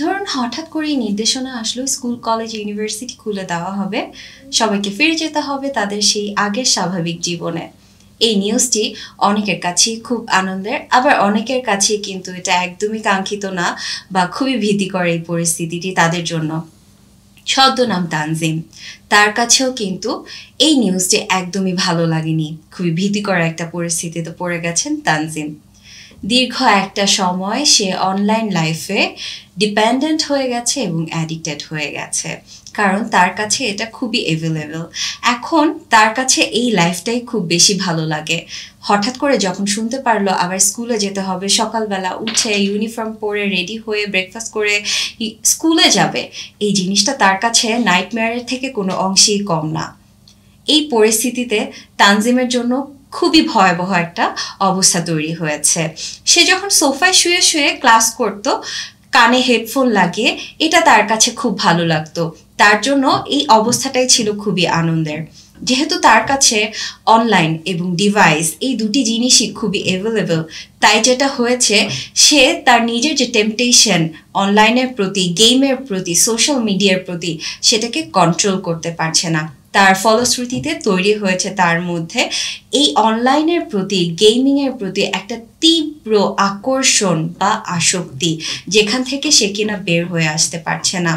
ধরুন হঠাৎ করেই নির্দেশনা আসলো স্কুল কলেজ ইউনিভার্সিটি খুলে দেওয়া হবে সবাইকে ফিরে যেতে হবে তাদের সেই আগের স্বাভাবিক জীবনে এই নিউজটি অনেকের কাছেই খুব আনন্দের আবার অনেকের কাছেই কিন্তু এটা একদমই কাঙ্ক্ষিত না বা খুবই ভীতিকর এই পরিস্থিতিটি তাদের জন্য ছদ্মনাম তানজিম তার কাছেও কিন্তু এই নিউজটি একদমই ভালো লাগেনি খুবই ভীতিকর একটা পরিস্থিতিতে পড়ে গেছেন তানজিম দীর্ঘ একটা সময় সে অনলাইন লাইফে ডিপেন্ডেন্ট হয়ে গেছে এবং অ্যাডিক্টেড হয়ে গেছে কারণ তার কাছে এটা খুবই অ্যাভেলেবেল এখন তার কাছে এই লাইফটাই খুব বেশি ভালো লাগে হঠাৎ করে যখন শুনতে পারলো আবার স্কুলে যেতে হবে সকালবেলা উঠে ইউনিফর্ম পরে রেডি হয়ে ব্রেকফাস্ট করে স্কুলে যাবে এই জিনিসটা তার কাছে নাইটমেয়ারের থেকে কোনো অংশেই কম না এই পরিস্থিতিতে তানজিমের জন্য খুবই ভয়াবহ একটা অবস্থা তৈরি হয়েছে সে যখন সোফায় শুয়ে শুয়ে ক্লাস করত কানে হেডফোন লাগিয়ে এটা তার কাছে খুব ভালো লাগতো তার জন্য এই অবস্থাটাই ছিল খুবই আনন্দের যেহেতু তার কাছে অনলাইন এবং ডিভাইস এই দুটি জিনিসই খুবই অ্যাভেলেবল তাই যেটা হয়েছে সে তার নিজের যে টেম্পটেশন অনলাইনের প্রতি গেমের প্রতি সোশ্যাল মিডিয়ার প্রতি সেটাকে কন্ট্রোল করতে পারছে না তার ফলশ্রুতিতে তৈরি হয়েছে তার মধ্যে এই অনলাইনের প্রতি গেমিংয়ের প্রতি একটা তীব্র আকর্ষণ বা আসক্তি যেখান থেকে সে কিনা বের হয়ে আসতে পারছে না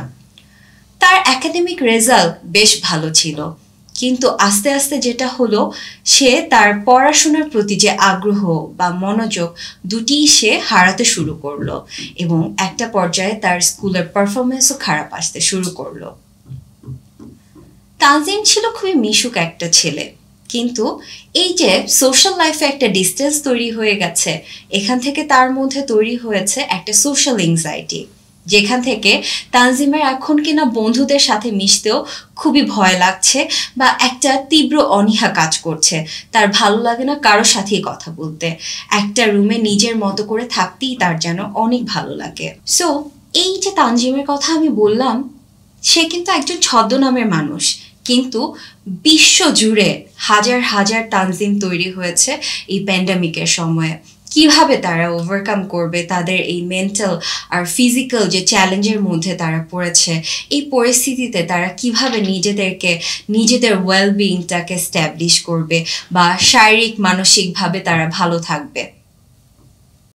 তার একাডেমিক রেজাল্ট বেশ ভালো ছিল কিন্তু আস্তে আস্তে যেটা হলো সে তার পড়াশোনার প্রতি যে আগ্রহ বা মনোযোগ দুটি সে হারাতে শুরু করলো এবং একটা পর্যায়ে তার স্কুলের পারফরমেন্সও খারাপ আসতে শুরু করলো তানজিম ছিল খুবই মিশুক একটা ছেলে কিন্তু এই যে সোশ্যাল লাইফে একটা ডিস্টেন্স তৈরি হয়ে গেছে এখান থেকে তার মধ্যে তৈরি হয়েছে একটা সোশ্যাল এংজাইটি যেখান থেকে তানজিমের এখন কিনা বন্ধুদের সাথে মিশতেও খুবই ভয় লাগছে বা একটা তীব্র অনীহা কাজ করছে তার ভালো লাগে না কারোর সাথেই কথা বলতে একটা রুমে নিজের মতো করে থাকতেই তার যেন অনেক ভালো লাগে সো এই যে তানজিমের কথা আমি বললাম সে কিন্তু একজন ছদ্মনামের মানুষ কিন্তু বিশ্ব জুড়ে হাজার হাজার তানজিম তৈরি হয়েছে এই প্যান্ডামিকের সময়ে কিভাবে তারা ওভারকাম করবে তাদের এই মেন্টাল আর ফিজিক্যাল যে চ্যালেঞ্জের মধ্যে তারা পড়েছে এই পরিস্থিতিতে তারা কিভাবে নিজেদেরকে নিজেদের ওয়েলবিংটাকে স্ট্যাবলিশ করবে বা শারীরিক মানসিকভাবে তারা ভালো থাকবে